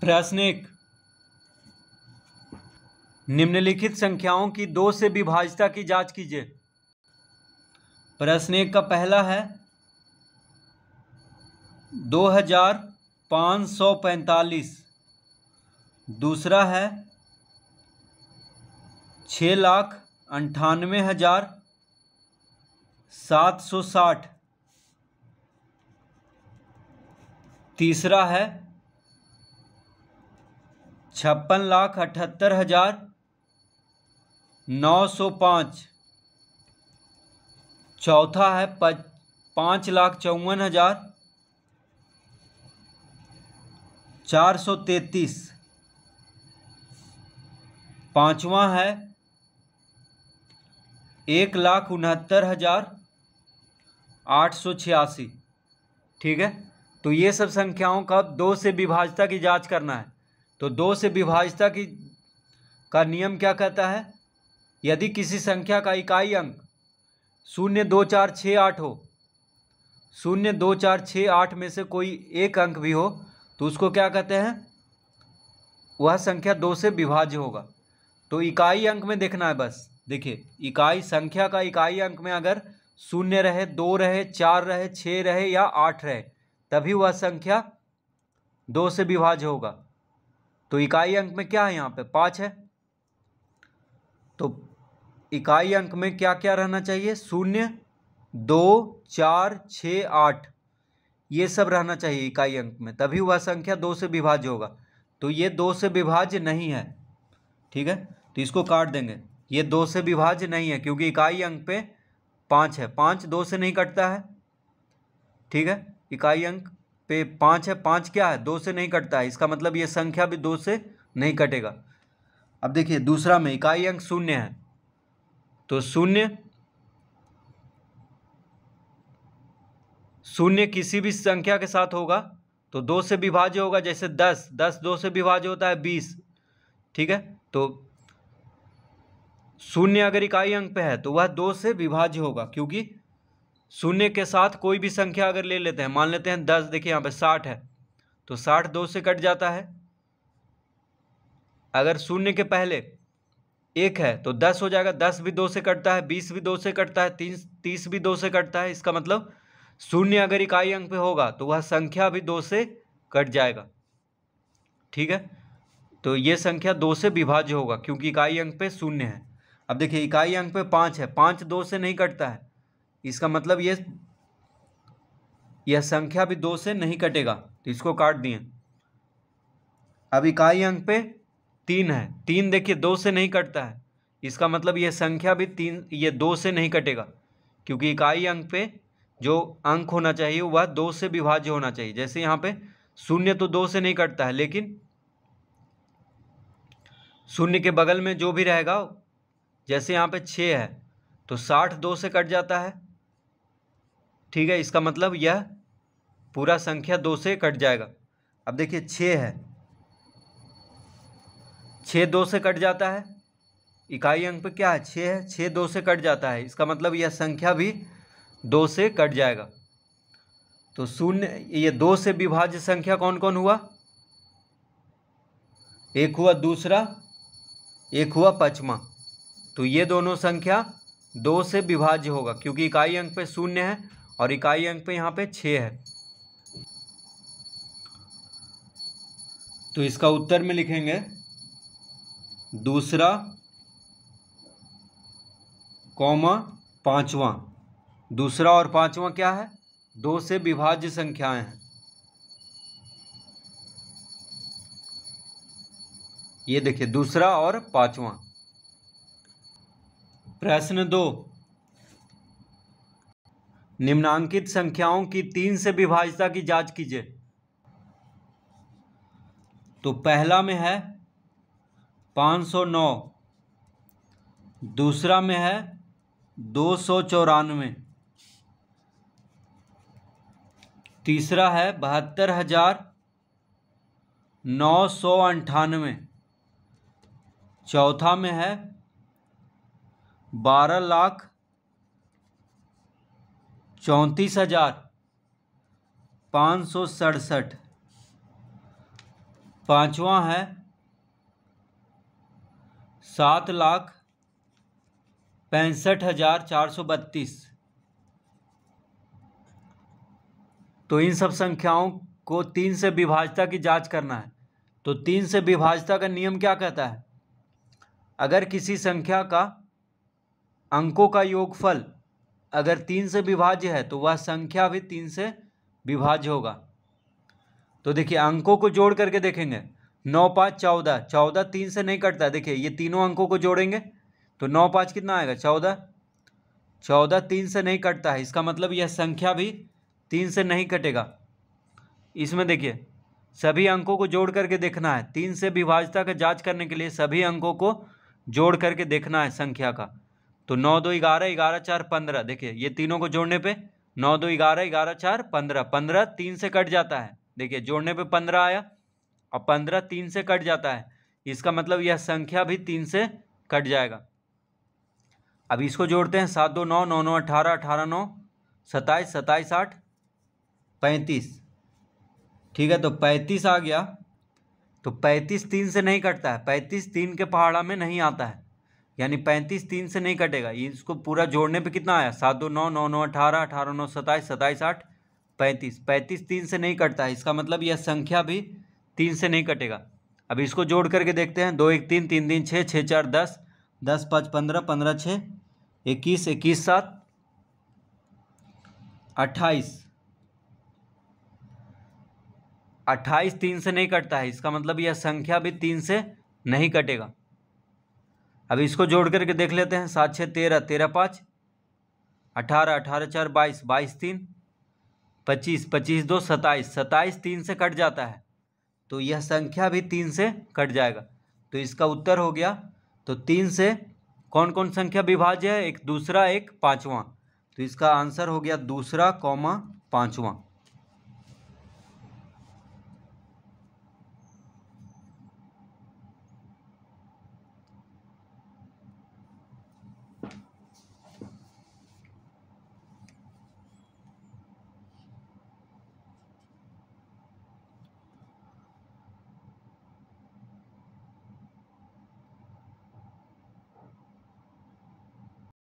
प्रश्निक निम्नलिखित संख्याओं की दो से विभाजता की जांच कीजिए प्रश्न एक का पहला है दो हजार पाँच सौ पैंतालीस दूसरा है छ लाख अंठानवे हजार सात सौ साठ तीसरा है छप्पन लाख अठहत्तर हजार नौ सौ पाँच चौथा है पाँच लाख चौवन हजार चार सौ तैतीस पाँचवा है एक लाख उनहत्तर हजार आठ सौ छियासी ठीक है तो ये सब संख्याओं का दो से विभाजता की जांच करना है तो दो से विभाजता की का नियम क्या कहता है यदि किसी संख्या का इकाई अंक शून्य दो चार छः आठ हो शून्य दो चार छः आठ में से कोई एक अंक भी हो तो उसको क्या कहते हैं वह संख्या दो से विभाज्य होगा तो इकाई अंक में देखना है बस देखिए इकाई संख्या का इकाई अंक में अगर शून्य रहे दो रहे चार रहे छः रहे या आठ रहे तभी वह संख्या दो से विभाज्य होगा तो इकाई अंक में क्या है यहाँ पे पाँच है तो इकाई अंक में क्या क्या रहना चाहिए शून्य दो चार छ आठ ये सब रहना चाहिए इकाई अंक में तभी वह संख्या दो से विभाज्य होगा तो ये दो से विभाज्य नहीं है ठीक है तो इसको काट देंगे ये दो से विभाज्य नहीं है क्योंकि इकाई अंक पे पाँच है पाँच दो से नहीं कटता है ठीक है इकाई अंक पे पाँच है पाँच क्या है दो से नहीं कटता है इसका मतलब ये संख्या भी दो से नहीं कटेगा अब देखिए दूसरा में इकाई अंक शून्य है तो शून्य शून्य किसी भी संख्या के साथ होगा तो दो से विभाज्य होगा जैसे दस दस दो से विभाज्य होता है बीस ठीक है तो शून्य अगर इकाई अंक पे है तो वह दो से विभाज्य होगा क्योंकि शून्य के साथ कोई भी संख्या अगर ले लेते हैं मान लेते हैं दस देखिए यहाँ पे साठ है तो साठ दो से कट जाता है अगर शून्य के पहले एक है तो दस हो जाएगा दस भी दो से कटता है बीस भी दो से कटता है तीस तीस भी दो से कटता है इसका मतलब शून्य अगर इकाई अंक पे होगा तो वह संख्या भी दो से कट जाएगा ठीक है तो ये संख्या दो से विभाज्य होगा क्योंकि इकाई अंक पे शून्य है अब देखिए इकाई अंक पे पाँच है पाँच दो से नहीं कटता है इसका मतलब ये यह संख्या भी दो से नहीं कटेगा तो इसको काट दिए अब इकाई अंक पे तीन है तीन देखिए दो से नहीं कटता है इसका मतलब यह संख्या भी तीन ये दो से नहीं कटेगा क्योंकि इकाई अंक पे जो अंक होना चाहिए वह दो से विभाज्य होना चाहिए जैसे यहाँ पे शून्य तो दो से नहीं कटता है लेकिन शून्य के बगल में जो भी रहेगा जैसे यहाँ पे छः है तो साठ दो से कट जाता है ठीक है इसका मतलब यह पूरा संख्या दो से कट जाएगा अब देखिए छः है छः दो से कट जाता है इकाई अंक पे क्या है छः है छः दो से कट जाता है इसका मतलब यह संख्या भी दो से कट जाएगा तो शून्य ये दो से विभाज्य संख्या कौन कौन हुआ एक हुआ दूसरा एक हुआ पचमा तो ये दोनों संख्या दो से विभाज्य होगा क्योंकि इकाई अंक पे शून्य है और इकाई अंक पे यहाँ पे छः है तो इसका उत्तर में लिखेंगे दूसरा कौमा पांचवा दूसरा और पांचवा क्या है दो से विभाज्य संख्याएं हैं ये देखिए दूसरा और पांचवा प्रश्न दो निम्नांकित संख्याओं की तीन से विभाजता की जांच कीजिए तो पहला में है 509 दूसरा में है दो सौ चौरानवे तीसरा है बहत्तर हजार नौ सौ अंठानवे चौथा में है बारह लाख चौंतीस हजार पाँच सौ सड़सठ पाँचवा है सात लाख पैंसठ हजार चार सौ बत्तीस तो इन सब संख्याओं को तीन से विभाजता की जांच करना है तो तीन से विभाजता का नियम क्या कहता है अगर किसी संख्या का अंकों का योगफल अगर तीन से विभाज्य है तो वह संख्या भी तीन से विभाज्य होगा तो देखिए अंकों को जोड़ करके देखेंगे नौ पाँच चौदह चौदह तीन से नहीं कटता देखिए ये तीनों अंकों को जोड़ेंगे तो नौ पाँच कितना आएगा चौदह चौदह तीन से नहीं कटता है इसका मतलब यह संख्या भी तीन से नहीं कटेगा इसमें देखिए सभी अंकों को जोड़ करके देखना है तीन से विभाजता का जांच करने के लिए सभी अंकों को जोड़ करके देखना है संख्या का तो नौ दो ग्यारह ग्यारह चार पंद्रह देखिए ये तीनों को जोड़ने पे नौ दो ग्यारह ग्यारह चार पंद्रह पंद्रह तीन से कट जाता है देखिए जोड़ने पे पंद्रह आया और पंद्रह तीन से कट जाता है इसका मतलब यह संख्या भी तीन से कट जाएगा अब इसको जोड़ते हैं सात दो नौ नौ नौ अठारह अठारह नौ सताईस सताईस आठ पैंतीस ठीक है तो पैंतीस आ गया तो पैंतीस तीन से नहीं कटता है पैंतीस तीन के पहाड़ा में नहीं आता है यानी पैंतीस तीन से नहीं कटेगा ये इसको पूरा जोड़ने पे कितना आया सात दो नौ नौ नौ अठारह अठारह नौ सताईस सताईस आठ पैंतीस पैंतीस तीन से नहीं कटता है इसका मतलब यह संख्या भी तीन से नहीं कटेगा अब इसको जोड़ करके देखते हैं दो एक तीन तीन तीन छः छः चार दस दस पाँच पंद्रह पंद्रह छः इक्कीस इक्कीस सात अट्ठाईस अट्ठाईस तीन से नहीं कटता है इसका मतलब यह संख्या भी तीन से नहीं कटेगा अब इसको जोड़ करके देख लेते हैं सात छः तेरह तेरह पाँच अठारह अठारह चार बाईस बाईस तीन पच्चीस पच्चीस दो सताईस सताईस तीन से कट जाता है तो यह संख्या भी तीन से कट जाएगा तो इसका उत्तर हो गया तो तीन से कौन कौन संख्या विभाज्य है एक दूसरा एक पाँचवा तो इसका आंसर हो गया दूसरा कौमा पाँचवा